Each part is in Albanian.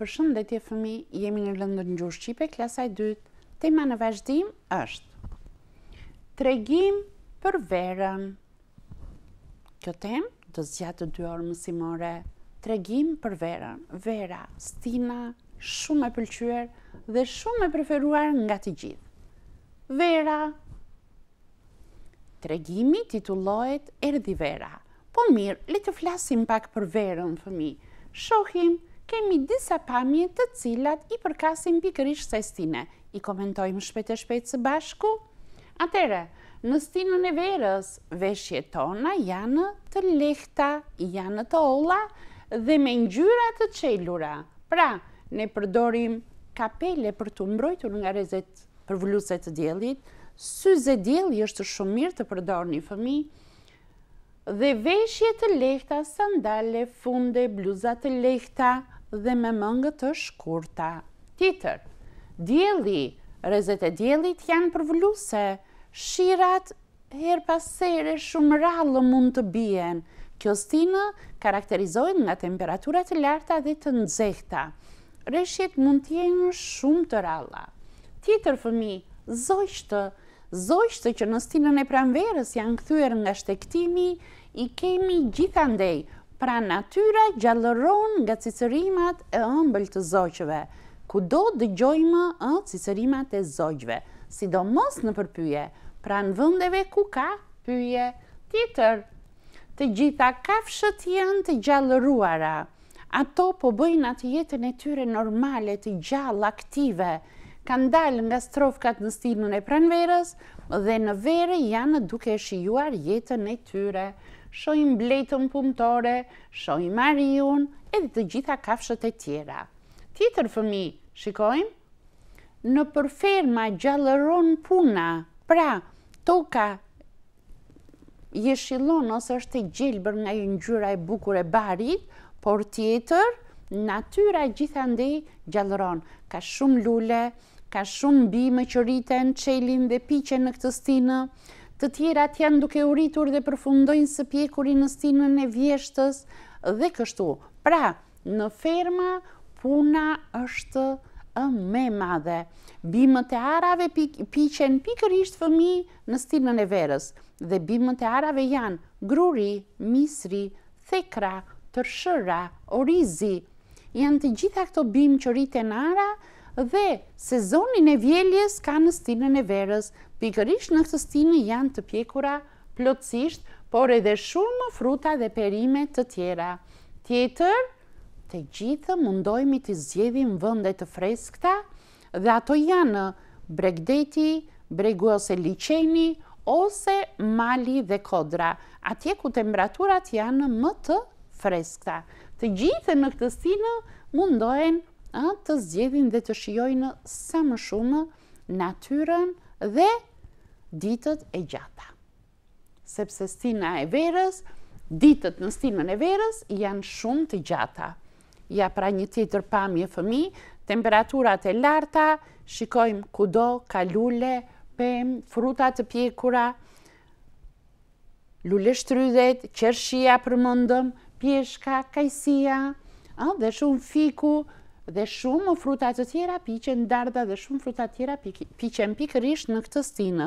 Për shëndetje fëmi, jemi në lëndër në gjurë Shqipe, klasaj 2. Tema në vazhdim është Tregim për verën. Kjo tem të zgjatë të dy orë mësimore. Tregim për verën. Vera, stina, shumë e pëlqyër dhe shumë e preferuar nga të gjithë. Vera. Tregimi titullohet Erdi Vera. Po mirë, le të flasim pak për verën, fëmi. Shohim kemi disa pamje të cilat i përkasim pikërish se stine. I komentojmë shpet e shpet së bashku? Atere, në stinën e verës, veshje tona janë të lehta, janë të olla dhe me njyra të qelura. Pra, ne përdorim kapele për të mbrojtur nga rezet për vlluset të djelit, syze djeli është shumë mirë të përdor një fëmi, dhe veshje të lehta, sandale, funde, bluzat të lehta, dhe me mëngët të shkurta. Titër, djeli, rezet e djelit janë përvulluse, shirat her pasere shumë rallë mund të bjen. Kjo stinë karakterizohet nga temperaturat të larta dhe të nëzekta. Reshjet mund t'jenë shumë të ralla. Titër fëmi, zojshtë, zojshtë që në stinën e pranverës janë këthyër nga shtektimi, i kemi gjithandej, pra natyra gjallëron nga cicërimat e ëmbël të zoqëve, ku do dë e cicërimat e zoqëve, sidomos në përpyje, pra në vëndeve ku ka pyje, titër, të gjitha kafshët janë të gjallëruara, ato po bëjnë atë jetën e tyre normale të gjallë aktive, kanë dalë nga strofkat në stilën e pranverës, dhe në vere janë duke shijuar jetën e tyre, shojmë bletën pëmëtore, shojmë marion, edhe të gjitha kafshët e tjera. Tjetër fëmi, shikojmë, në përferma gjallëron puna, pra toka jeshilon ose është e gjelbër nga i njëra e bukur e barit, por tjetër, natyra gjitha ndi gjallëron. Ka shumë lule, ka shumë bimë që rriten, qelin dhe piqen në këtë stinë, të tjerat janë duke uritur dhe përfundojnë së pjekurin në stinën e vjeshtës dhe kështu. Pra, në ferma puna është me madhe. Bimët e arave piqen pikër ishtë fëmi në stinën e verës dhe bimët e arave janë gruri, misri, thekra, tërshëra, orizi. Janë të gjitha këto bimë që rritë e nara, dhe sezonin e vjeljes ka në stinën e verës. Pikërish në këtë stinë janë të pjekura plotësisht, por edhe shumë fruta dhe perime të tjera. Tjetër, të gjithë mundojmi të zjedhim vëndet të freskta dhe ato janë bregdeti, bregu ose liqeni, ose mali dhe kodra, atje ku temperaturat janë më të freskta. Të gjithë në këtë stinë mundojnë të zgjedhin dhe të shiojnë sa më shumë natyren dhe ditët e gjata. Sepse stina e verës, ditët në stinën e verës janë shumë të gjata. Ja pra një tjetër pami e fëmi, temperaturat e larta, shikojmë kudo, kalule, pëmë, frutat të pjekura, lule shtrydet, qërshia për mëndëm, pjeshka, kajsia, dhe shumë fiku, dhe shumë frutat të tjera piqen darda dhe shumë frutat të tjera piqen pikërisht në këtë stinë.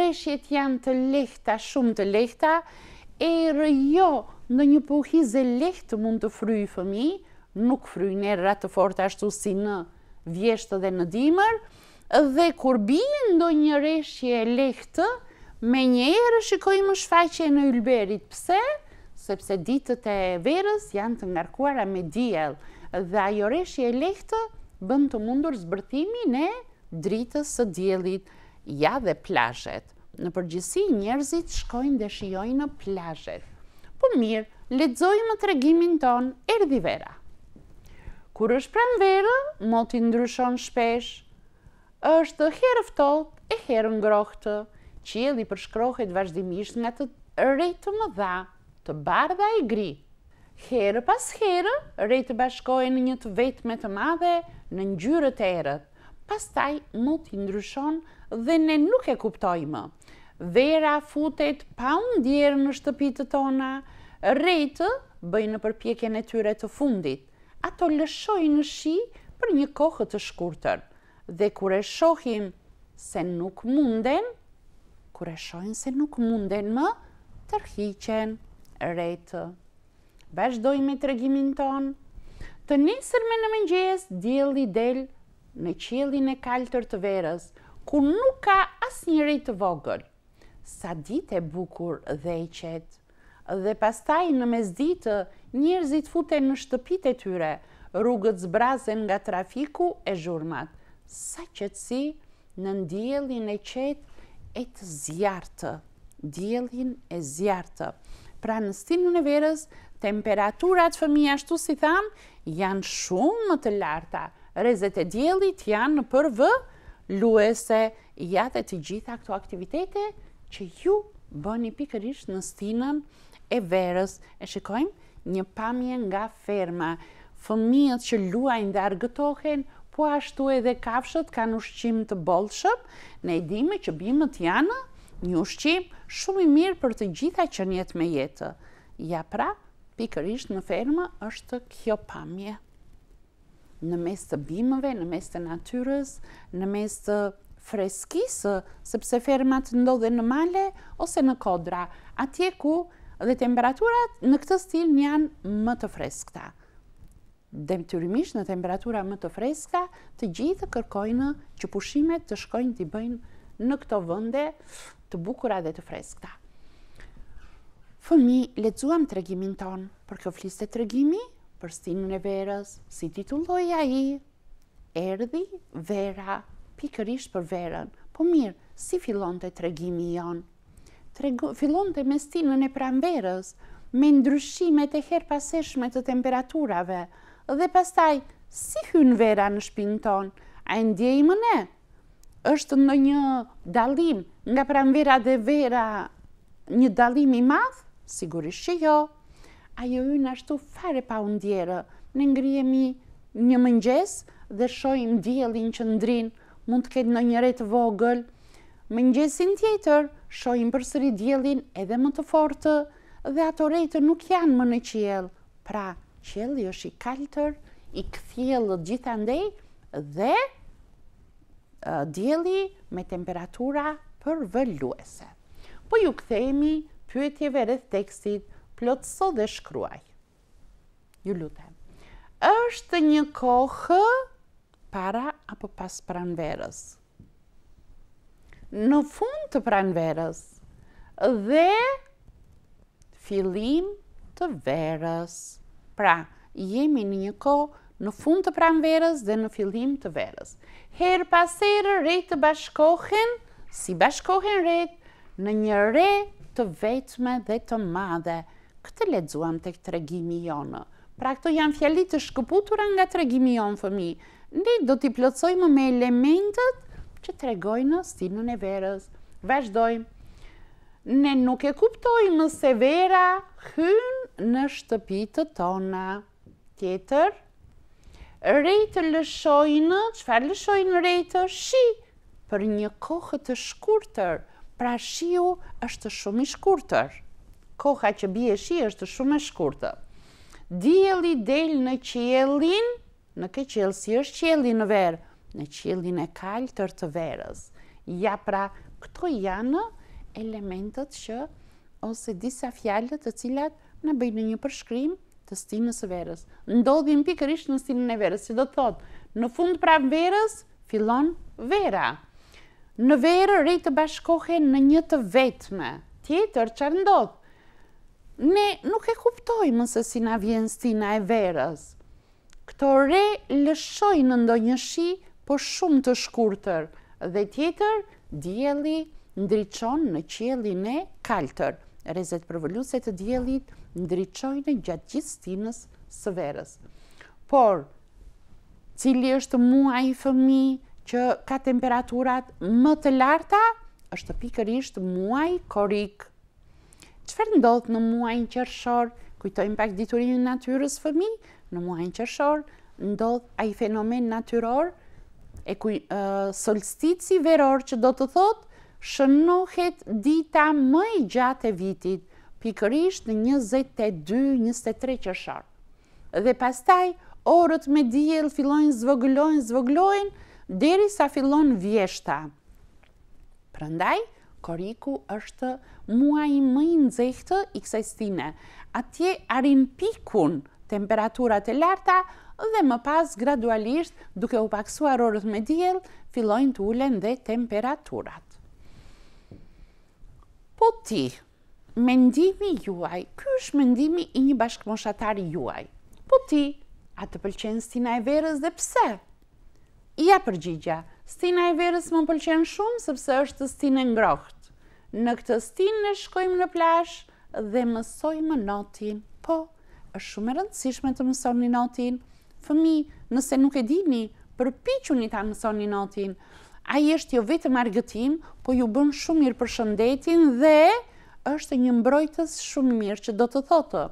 Reshjet janë të lehta, shumë të lehta, e rëjo në një e lehtë mund të fryjë fëmi, nuk fryjë në të fort ashtu si në vjeshtë dhe në dimër, dhe kur bie ndo një reshje lehtë, me një erë shikojmë shfaqe në ylberit Pse? sepse ditët e verës janë të ngarkuara me djelë, dhe ajo reshje e lehtë bënd të mundur zbërtimi në dritës së djelit, ja dhe plashet. Në përgjësi njerëzit shkojnë dhe shiojnë në plashet. Po mirë, ledzojnë më të regimin tonë, erdi vera. Kur është pranë verë, moti ndryshon shpesh, është herë ftohtë e herë ngrohtë, që jeli përshkrohet vazhdimisht nga të rejtë më dha, të bardha e gri, Herë pas herë, rejtë të bashkojnë një të vetë me të madhe në njërët e erët. Pas taj, më t'i ndryshon dhe ne nuk e kuptojmë. Vera futet pa unë djerë në shtëpitë tona, rejtë bëjnë përpjekje në tyre të fundit. Ato lëshojnë në shi për një kohë të shkurëtër. Dhe kure shohim se nuk munden, kure shohin se nuk munden më, tërhiqen rejtë me të regimin tonë. Të njësër me në mëngjes, djeli del në qelin e kaltër të verës, ku nuk ka as njëri të vogël. Sa dite bukur dhe i qetë, dhe pastaj në mes ditë njërzit fute në shtëpit e tyre, rrugët zbrazen nga trafiku e zhurmat, sa qëtësi në ndjelin e qetë e të zjartë, djelin e zjartë. Pra në stinën e verës, temperaturat fëmi ashtu si thamë janë shumë më të larta. Rezet e djelit janë në përvë luese jate të gjitha këto aktivitete që ju bëni pikërish në stinën e verës. E shikojmë një pamje nga ferma. Fëmijët që luajnë dhe argëtohen, po ashtu edhe kafshët kanë ushqim të bolshëm, ne idime që bimët janë një ushqim shumë i mirë për të gjitha që njetë me jetë. Ja pra, pikërisht në ferma është kjo pamje. Në mes të bimëve, në mes të natyres, në mes të freskisë, sepse fermat ndodhe në male ose në kodra, atje ku dhe temperaturat në këtë stil një janë më të freskta. Dhe rrimisht në temperatura më të freska, të gjithë kërkojnë që pushimet të shkojnë të i bëjnë në këto vënde të bukura dhe të freskta. Fëmi, lecuam të regjimin tonë, për kjo fliste të regjimi, për stinën e verës, si titulloj a i, erdi vera, pikërish për verën, po mirë, si fillon të regjimi jonë? Fillon të me e pranverës, verës, me ndryshimet e her paseshme të temperaturave, dhe pastaj, si hynë vera në shpinë tonë, a ndjej më ne? është në një dalim nga pranvera vera dhe vera një dalimi i madhë? Sigurisht që jo. Ajo ashtu fare pa undjerë. Ne ngrihemi një mëngjes dhe shohim diellin që ndrin, mund të ketë ndonjëre të vogël. Mëngjesin tjetër shohim përsëri diellin edhe më të fortë dhe ato rejtë nuk janë më në qiell. Pra, qielli është i kaltër, i kthjellë gjithandej dhe djeli dielli me temperatura për vëlluese. Po ju kthehemi pyetjeve rreth tekstit, plotëso dhe shkruaj. Ju lutem. Është një kohë para apo pas pranverës? Në fund të pranverës dhe fillim të verës. Pra, jemi në një kohë në fund të pranverës dhe në fillim të verës. Herë pasere rejtë bashkohen, si bashkohen rejtë, në një re të vetme dhe të madhe. Këtë ledzuam të këtë regimi jonë. Pra këto janë fjallit të shkëputura nga të regimi jonë, fëmi. Ndi do t'i plëcojmë me elementet që të regojnë stilën e verës. Vashdojmë. Ne nuk e kuptojmë se vera hynë në shtëpitë tona. Tjetër, rejtë lëshojnë, qëfar lëshojnë rejtë? Shi, për një kohë të shkurëtër, Pra shiu është shumë i shkurëtër. Koha që bje shi është shumë e shkurëtër. Djeli del në qjelin, në këtë qjelë si është qjelin në verë, në qjelin e kaltër të verës. Ja pra, këto janë elementet që, ose disa fjallet të cilat në bëjnë një përshkrim të stinës e verës. Ndodhin pikërish në stinën e verës, që do të thotë, në fund pra verës, filon Vera në verë rejtë të bashkohen në një të vetme. Tjetër, që ndodhë? Ne nuk e kuptojmë se si na vjen stina e verës. Këto re lëshojnë në ndo një shi, po shumë të shkurëtër. Dhe tjetër, djeli ndryqon në qjelin e kaltër. Rezet përvëlluset të djelit ndryqojnë gjatë gjithë stinës së verës. Por, cili është muaj i fëmi, që ka temperaturat më të larta, është pikërisht muaj korik. Qëfer ndodhë në muaj në qërëshor, kujtojmë pak diturinë në natyrës fëmi, në muaj në qërëshor, ndodhë a i fenomen natyror, e kuj solstici veror që do të thotë, shënohet dita më i gjatë e vitit, pikërisht në 22-23 qërëshor. Dhe pastaj, orët me djelë, fillojnë, zvoglojnë, zvoglojnë, deri sa fillon vjeshta. Prandaj, koriku është muaj më i nxehtë i kësaj stine. Atje arrin pikun temperaturat e larta dhe më pas gradualisht, duke u paksuar orët me diell, fillojnë të ulen dhe temperaturat. Po ti, mendimi juaj, ky është mendimi i një bashkëmoshatari juaj. Po ti, a pëlqenë stina e verës dhe pse? Ja përgjigja, stina e verës më pëlqen shumë, sëpse është të stinë e ngrohët. Në këtë stinë në shkojmë në plash dhe mësojmë notin. Po, është shumë e rëndësishme të mësojmë në notin. Fëmi, nëse nuk e dini, përpichu një ta mësojmë në notin. Aja është jo vetë margëtim, po ju bën shumë mirë për shëndetin dhe është një mbrojtës shumë mirë që do të thotë.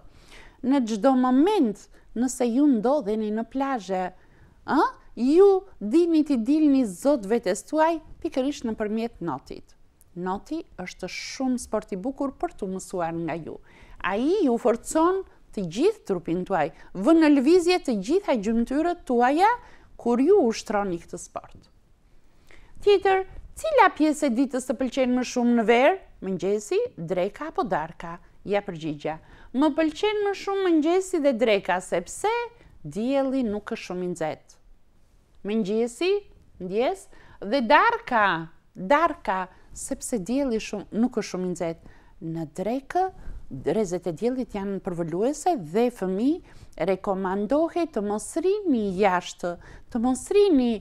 Në gjdo moment, nëse ju ndodheni në plashë, ju dini t'i dilni zot vetes tuaj pikërish në përmjet notit. Noti është shumë sport i bukur për t'u mësuar nga ju. A i ju forcon të gjithë trupin tuaj, vë në lëvizje të gjitha gjymëtyrët tuaja, kur ju ushtroni këtë sport. Tjetër, cila e ditës të pëlqenë më shumë në verë, mëngjesi, dreka apo darka, ja përgjigja. Më pëlqenë më shumë mëngjesi dhe dreka, sepse djeli nuk është shumë nëzetë mëngjesi, ndjes, dhe darka, darka, sepse djeli shumë, nuk është shumë nëzet. Në drekë, rezet e djelit janë përvëlluese dhe fëmi rekomandohet të mosrini jashtë, të mosrini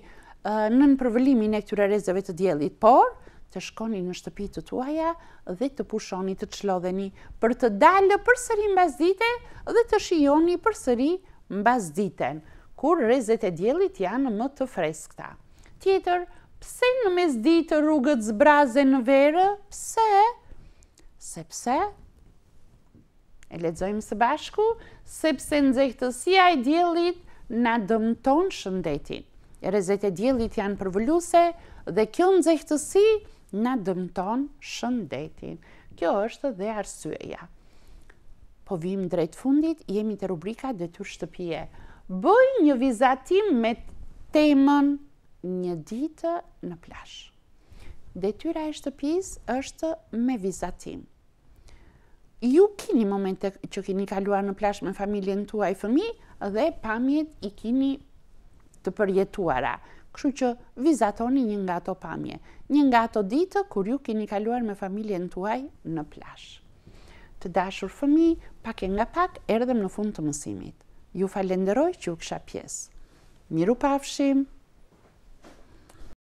në në përvëllimin e këtyre rezeve të djelit, por të shkoni në shtëpitë të tuaja dhe të pushoni të qlodheni për të dalë për sëri mbas dite dhe të shioni për sëri mbas diten kur rezet e djelit janë më të freskta. Tjetër, pse në mes ditë rrugët zbraze në verë? Pse? Sepse? E ledzojmë së bashku, sepse në zekhtësia e djelit në dëmton shëndetin. Rezet e djelit janë përvëlluse dhe kjo në zekhtësi në dëmton shëndetin. Kjo është dhe arsueja. Po vim drejtë fundit, jemi të rubrika dhe të shtëpje bëj një vizatim me temën një ditë në plash. Detyra e shtëpis është me vizatim. Ju kini momente që kini kaluar në plash me familjen tuaj fëmi dhe pamjet i kini të përjetuara. Kështu që vizatoni një nga to pamje. Një nga to ditë kur ju kini kaluar me familjen tuaj në plash. Të dashur fëmi, pak e nga pak, erdhem në fund të mësimit. Ju falenderoj që u kësha pjesë. Miru pafshim!